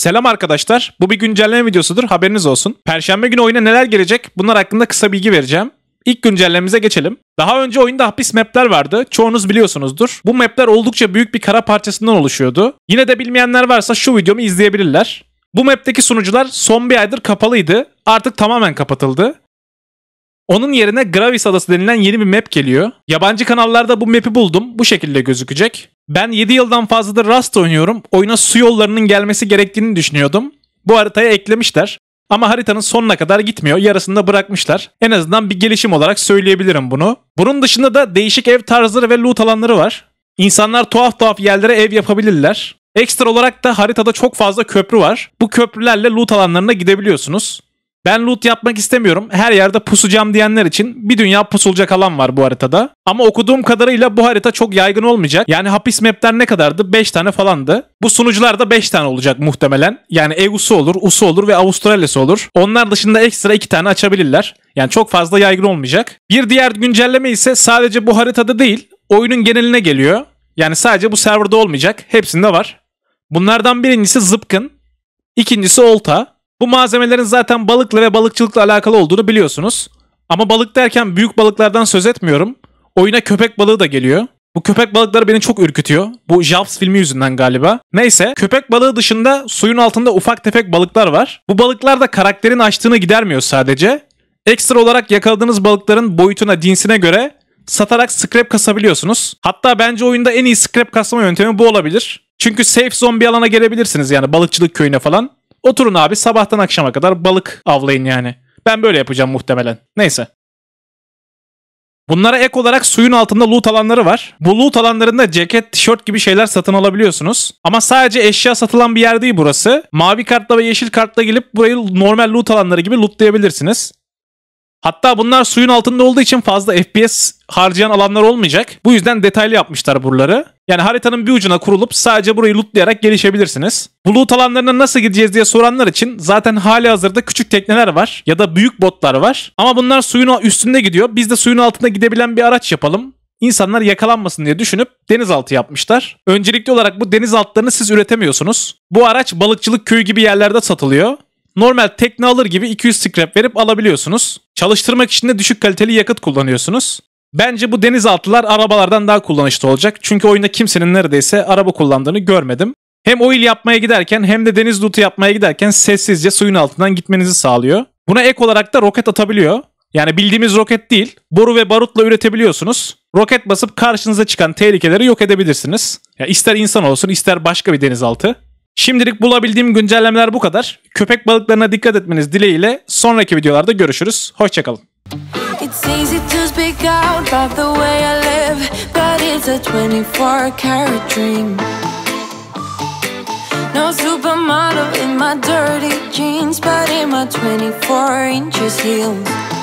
Selam arkadaşlar. Bu bir güncelleme videosudur. Haberiniz olsun. Perşembe günü oyuna neler gelecek? Bunlar hakkında kısa bilgi vereceğim. İlk güncellememize geçelim. Daha önce oyunda hapis mapler vardı. Çoğunuz biliyorsunuzdur. Bu mapler oldukça büyük bir kara parçasından oluşuyordu. Yine de bilmeyenler varsa şu videomu izleyebilirler. Bu map'teki sunucular son bir aydır kapalıydı. Artık tamamen kapatıldı. Onun yerine Gravis Adası denilen yeni bir map geliyor. Yabancı kanallarda bu map'i buldum. Bu şekilde gözükecek. Ben 7 yıldan fazladır Rust oynuyorum. Oyuna su yollarının gelmesi gerektiğini düşünüyordum. Bu haritaya eklemişler. Ama haritanın sonuna kadar gitmiyor. Yarısında bırakmışlar. En azından bir gelişim olarak söyleyebilirim bunu. Bunun dışında da değişik ev tarzları ve loot alanları var. İnsanlar tuhaf tuhaf yerlere ev yapabilirler. Ekstra olarak da haritada çok fazla köprü var. Bu köprülerle loot alanlarına gidebiliyorsunuz. Ben loot yapmak istemiyorum. Her yerde pusacağım diyenler için bir dünya pusulacak alan var bu haritada. Ama okuduğum kadarıyla bu harita çok yaygın olmayacak. Yani hapis map'ler ne kadardı? 5 tane falandı. Bu sunucular da 5 tane olacak muhtemelen. Yani EU'su olur, US'u olur ve Avustralya'sı olur. Onlar dışında ekstra 2 tane açabilirler. Yani çok fazla yaygın olmayacak. Bir diğer güncelleme ise sadece bu haritada değil, oyunun geneline geliyor. Yani sadece bu serverda olmayacak. Hepsinde var. Bunlardan birincisi zıpkın. ikincisi olta. Bu malzemelerin zaten balıkla ve balıkçılıkla alakalı olduğunu biliyorsunuz. Ama balık derken büyük balıklardan söz etmiyorum. Oyuna köpek balığı da geliyor. Bu köpek balıkları beni çok ürkütüyor. Bu Jaws filmi yüzünden galiba. Neyse köpek balığı dışında suyun altında ufak tefek balıklar var. Bu balıklar da karakterin açtığını gidermiyor sadece. Ekstra olarak yakaladığınız balıkların boyutuna, dinsine göre satarak scrap kasabiliyorsunuz. Hatta bence oyunda en iyi scrap kasma yöntemi bu olabilir. Çünkü safe zone bir alana gelebilirsiniz yani balıkçılık köyüne falan. Oturun abi sabahtan akşama kadar balık avlayın yani. Ben böyle yapacağım muhtemelen. Neyse. Bunlara ek olarak suyun altında loot alanları var. Bu loot alanlarında ceket, tişört gibi şeyler satın alabiliyorsunuz. Ama sadece eşya satılan bir yer değil burası. Mavi kartla ve yeşil kartla gelip burayı normal loot alanları gibi lootlayabilirsiniz. Hatta bunlar suyun altında olduğu için fazla FPS harcayan alanlar olmayacak. Bu yüzden detaylı yapmışlar buraları. Yani haritanın bir ucuna kurulup sadece burayı lootlayarak gelişebilirsiniz. Bu loot alanlarına nasıl gideceğiz diye soranlar için zaten hali hazırda küçük tekneler var ya da büyük botlar var. Ama bunlar suyun üstünde gidiyor. Biz de suyun altında gidebilen bir araç yapalım. İnsanlar yakalanmasın diye düşünüp denizaltı yapmışlar. Öncelikli olarak bu denizaltılarını siz üretemiyorsunuz. Bu araç balıkçılık köyü gibi yerlerde satılıyor. Normal tekne alır gibi 200 scrap verip alabiliyorsunuz. Çalıştırmak için de düşük kaliteli yakıt kullanıyorsunuz. Bence bu denizaltılar arabalardan daha kullanışlı olacak. Çünkü oyunda kimsenin neredeyse araba kullandığını görmedim. Hem oil yapmaya giderken hem de deniz dutu yapmaya giderken sessizce suyun altından gitmenizi sağlıyor. Buna ek olarak da roket atabiliyor. Yani bildiğimiz roket değil, boru ve barutla üretebiliyorsunuz. Roket basıp karşınıza çıkan tehlikeleri yok edebilirsiniz. Ya ister insan olsun, ister başka bir denizaltı. Şimdilik bulabildiğim güncellemeler bu kadar. Köpek balıklarına dikkat etmeniz dileğiyle sonraki videolarda görüşürüz. Hoşçakalın. It's easy to speak out about the way I live, but it's a 24 karat dream. No supermodel in my dirty jeans, but in my 24 inches heels.